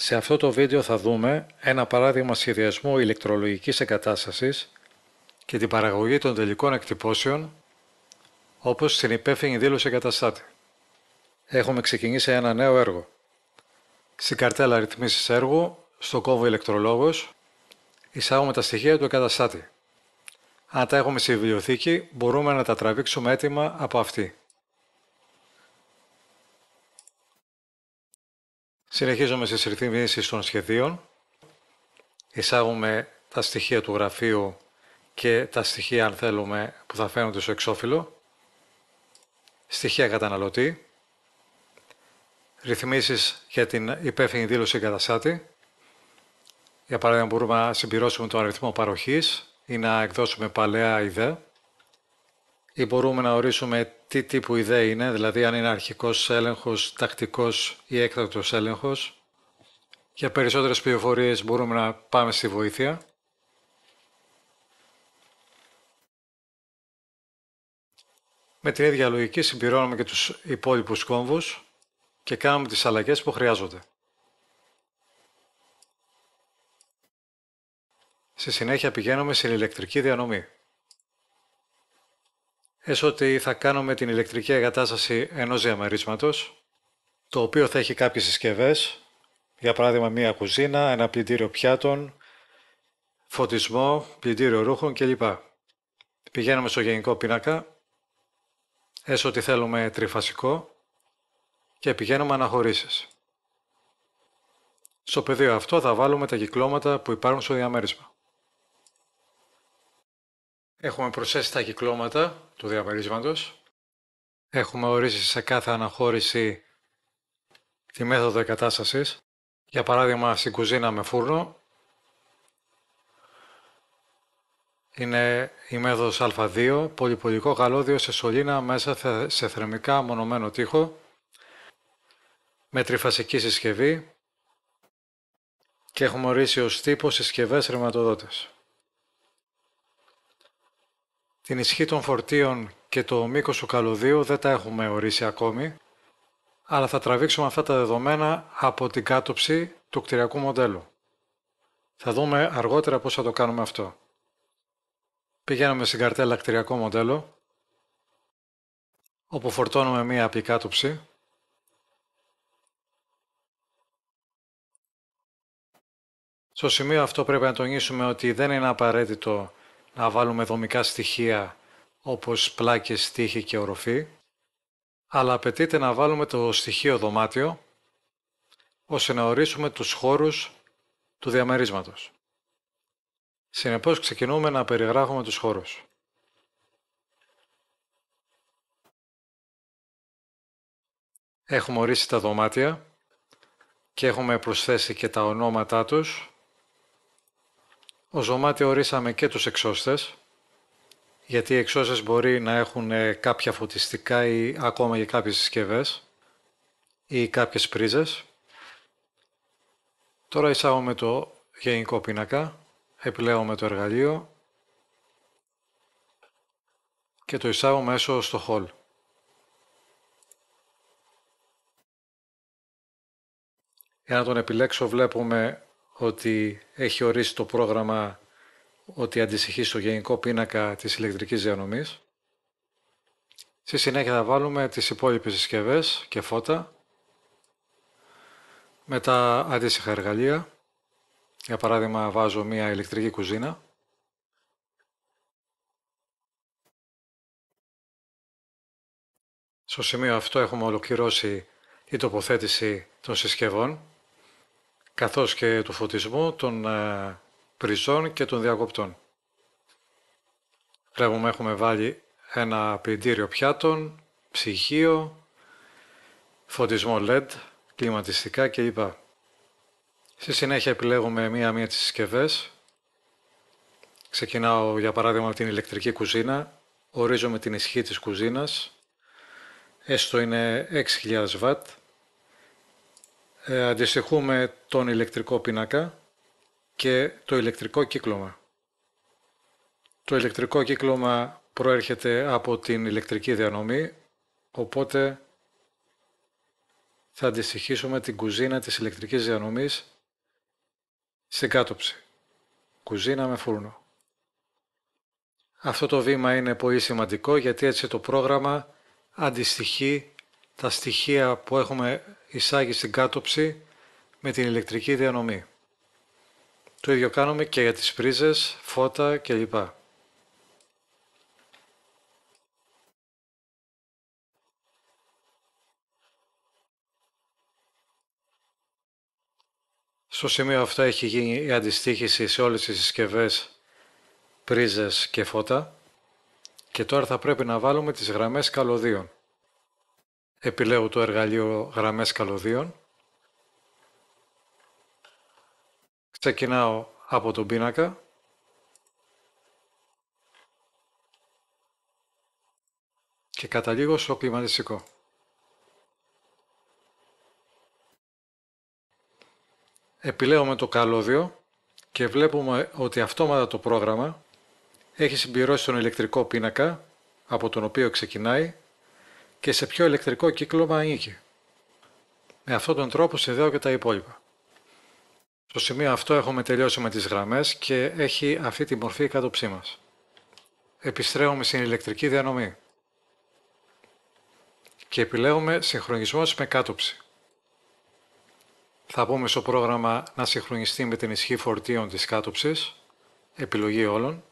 Σε αυτό το βίντεο θα δούμε ένα παράδειγμα σχεδιασμού ηλεκτρολογικής εγκατάστασης και την παραγωγή των τελικών εκτυπώσεων όπως στην υπεύθυνη δήλωση εγκαταστάτη. Έχουμε ξεκινήσει ένα νέο έργο. Στην καρτέλα ρυθμίσεις έργου, στο κόμβο ηλεκτρολόγος, εισάγουμε τα στοιχεία του εγκαταστάτη. Αν τα έχουμε στη βιβλιοθήκη, μπορούμε να τα τραβήξουμε έτοιμα από αυτή. Συνεχίζουμε στις ρυθμίσεις των σχεδίων. Εισάγουμε τα στοιχεία του γραφείου και τα στοιχεία, αν θέλουμε, που θα φαίνονται στο εξώφυλλο. Στοιχεία καταναλωτή. Ρυθμίσεις για την υπεύθυνη δήλωση εγκαταστάτη. Για παράδειγμα, μπορούμε να συμπληρώσουμε τον αριθμό παροχής ή να εκδώσουμε παλαιά ιδέα ή μπορούμε να ορίσουμε τι τύπου ιδέα είναι, δηλαδή αν είναι αρχικός έλεγχος, τακτικός ή έκτακτος έλεγχος. Για περισσότερες πληροφορίες μπορούμε να πάμε στη βοήθεια. Με την ίδια λογική συμπληρώνουμε και τους υπόλοιπους κόμβους και κάνουμε τις αλλαγές που χρειάζονται. Στη συνέχεια πηγαίνουμε στην ηλεκτρική διανομή. Έστω ότι θα κάνουμε την ηλεκτρική εγκατάσταση ενός διαμερίσματος, το οποίο θα έχει κάποιες συσκευές, για παράδειγμα μία κουζίνα, ένα πλυντήριο πιάτων, φωτισμό, πλυντήριο ρούχων κλπ. Πηγαίνουμε στο γενικό πίνακα, έστω ότι θέλουμε τριφασικό και πηγαίνουμε αναχωρήσεις. Στο πεδίο αυτό θα βάλουμε τα κυκλώματα που υπάρχουν στο διαμέρισμα. Έχουμε προσθέσει τα κυκλώματα του διαμερίσματος. Έχουμε ορίσει σε κάθε αναχώρηση τη μέθοδο εγκατάστασης. Για παράδειγμα, στην κουζίνα με φούρνο είναι η μέθοδος Α2, πολυπολικό καλώδιο σε σωλήνα μέσα σε θερμικά μονομένο τοίχο με τριφασική συσκευή και έχουμε ορίσει ως τύπο συσκευές ρηματοδότες. Την ισχύ των φορτίων και το μήκος του καλωδίου δεν τα έχουμε ορίσει ακόμη, αλλά θα τραβήξουμε αυτά τα δεδομένα από την κάτωψη του κτηριακού μοντέλου. Θα δούμε αργότερα πώς θα το κάνουμε αυτό. Πηγαίνουμε στην καρτέλα κτηριακό μοντέλο, όπου φορτώνουμε μία κάτωψη. Στο σημείο αυτό πρέπει να τονίσουμε ότι δεν είναι απαραίτητο να βάλουμε δομικά στοιχεία όπως πλάκες, τείχη και οροφή, αλλά απαιτείται να βάλουμε το στοιχείο δωμάτιο, ώστε να ορίσουμε τους χώρους του διαμερίσματος. Συνεπώς ξεκινούμε να περιγράφουμε τους χώρους. Έχουμε ορίσει τα δωμάτια και έχουμε προσθέσει και τα ονόματά τους ο ζωμάτι ορίσαμε και τους εξώστες, γιατί οι εξώστες μπορεί να έχουν ε, κάποια φωτιστικά ή ακόμα και κάποιες συσκευές ή κάποιες πρίζες. Τώρα εισάγουμε το γενικό πίνακα, επιλέγουμε το εργαλείο και το εισάγω μέσω στο hall. Για να τον επιλέξω βλέπουμε ότι έχει ορίσει το πρόγραμμα ότι αντιστοιχεί στο γενικό πίνακα της ηλεκτρικής διανομής. Στη συνέχεια θα βάλουμε τις υπόλοιπες συσκευές και φώτα με τα αντίστοιχα εργαλεία. Για παράδειγμα βάζω μία ηλεκτρική κουζίνα. Στο σημείο αυτό έχουμε ολοκληρώσει η τοποθέτηση των συσκευών καθώς και του φωτισμού των ε, πριζών και των διακοπτών. Βλέπουμε έχουμε βάλει ένα πλυντήριο πιάτων, ψυχείο, φωτισμό LED, κλιματιστικά κλπ. Στη συνέχεια επιλέγουμε μία-μία τις συσκευές. Ξεκινάω για παράδειγμα από την ηλεκτρική κουζίνα. Ορίζομαι την ισχύ της κουζίνας. Έστω είναι 6.000 W. Ε, αντιστοιχούμε τον ηλεκτρικό πίνακα και το ηλεκτρικό κύκλωμα. Το ηλεκτρικό κύκλωμα προέρχεται από την ηλεκτρική διανομή, οπότε θα αντιστοιχίσουμε την κουζίνα της ηλεκτρικής διανομής στην κάτωψη. Κουζίνα με φούρνο. Αυτό το βήμα είναι πολύ σημαντικό γιατί έτσι το πρόγραμμα αντιστοιχεί τα στοιχεία που έχουμε εισάγει στην κάτωψη με την ηλεκτρική διανομή. Το ίδιο κάνουμε και για τις πρίζες, φώτα κλπ. Στο σημείο αυτό έχει γίνει η αντιστοίχηση σε όλες τις συσκευές, πρίζες και φώτα και τώρα θα πρέπει να βάλουμε τις γραμμές καλωδίων επιλέγω το εργαλείο γραμμές καλωδίων. Ξεκινάω από τον πίνακα. και καταλήγω στο κλιματιστικό. Επιλέγω με το καλώδιο και βλέπουμε ότι αυτόματα το πρόγραμμα έχει συμπληρώσει τον ηλεκτρικό πίνακα από τον οποίο ξεκινάει και σε πιο ηλεκτρικό κύκλωμα ανήκει. Με αυτόν τον τρόπο συνδέω και τα υπόλοιπα. Στο σημείο αυτό έχουμε τελειώσει με τις γραμμές και έχει αυτή τη μορφή η κάτωψή μας. Επιστρέφουμε στην ηλεκτρική διανομή και επιλέγουμε συγχρονισμός με κάτωψη. Θα πούμε στο πρόγραμμα να συγχρονιστεί με την ισχύ φορτίων της κάτωψης, επιλογή όλων,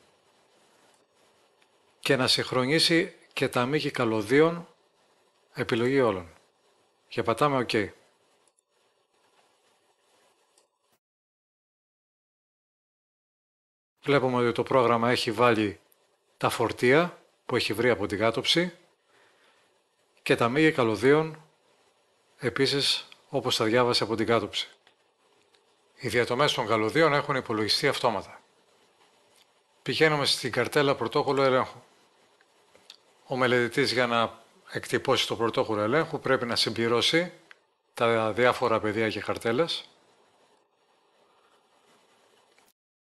και να συγχρονίσει και τα μήκη καλωδίων Επιλογή όλων. Και πατάμε OK. Βλέπουμε ότι το πρόγραμμα έχει βάλει τα φορτία που έχει βρει από την κάτωψη και τα μήγη καλωδίων επίσης όπως τα διάβασε από την κάτωψη. Οι διατομές των καλωδίων έχουν υπολογιστεί αυτόματα. Πηγαίνουμε στην καρτέλα πρωτόκολλο ελέγχου. Ο μελετητής για να εκτυπώσει το πρωτόκολλο ελέγχου, πρέπει να συμπληρώσει τα διάφορα πεδία και χαρτέλες.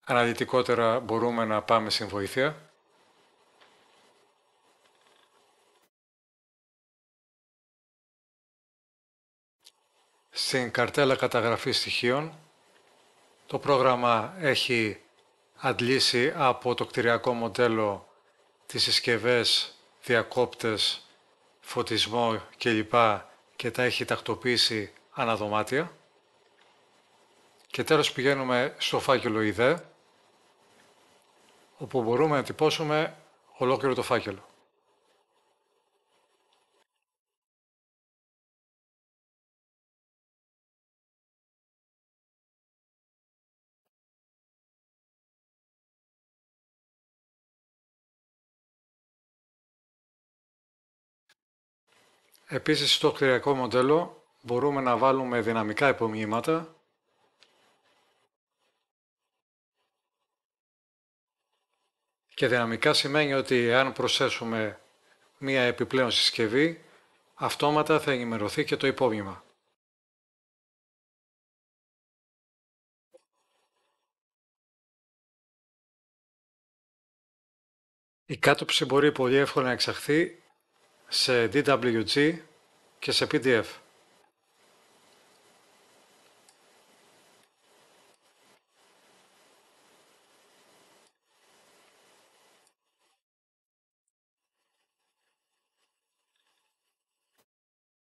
Αναδυτικότερα μπορούμε να πάμε στην βοήθεια. Στην καρτέλα καταγραφή στοιχείων, το πρόγραμμα έχει αντλήσει από το κτηριακό μοντέλο τις συσκευές διακόπτες φωτισμό κλπ. και τα έχει τακτοποιήσει αναδωμάτια. Και τέλος πηγαίνουμε στο φάκελο ιδέ, όπου μπορούμε να τυπώσουμε ολόκληρο το φάκελο. Επίσης, στο κτηριακό μοντέλο μπορούμε να βάλουμε δυναμικά υπομνήματα και δυναμικά σημαίνει ότι αν προσθέσουμε μία επιπλέον συσκευή, αυτόματα θα ενημερωθεί και το υπόμνημα. Η κάτωψη μπορεί πολύ εύκολα να εξαχθεί σε DWG και σε PDF.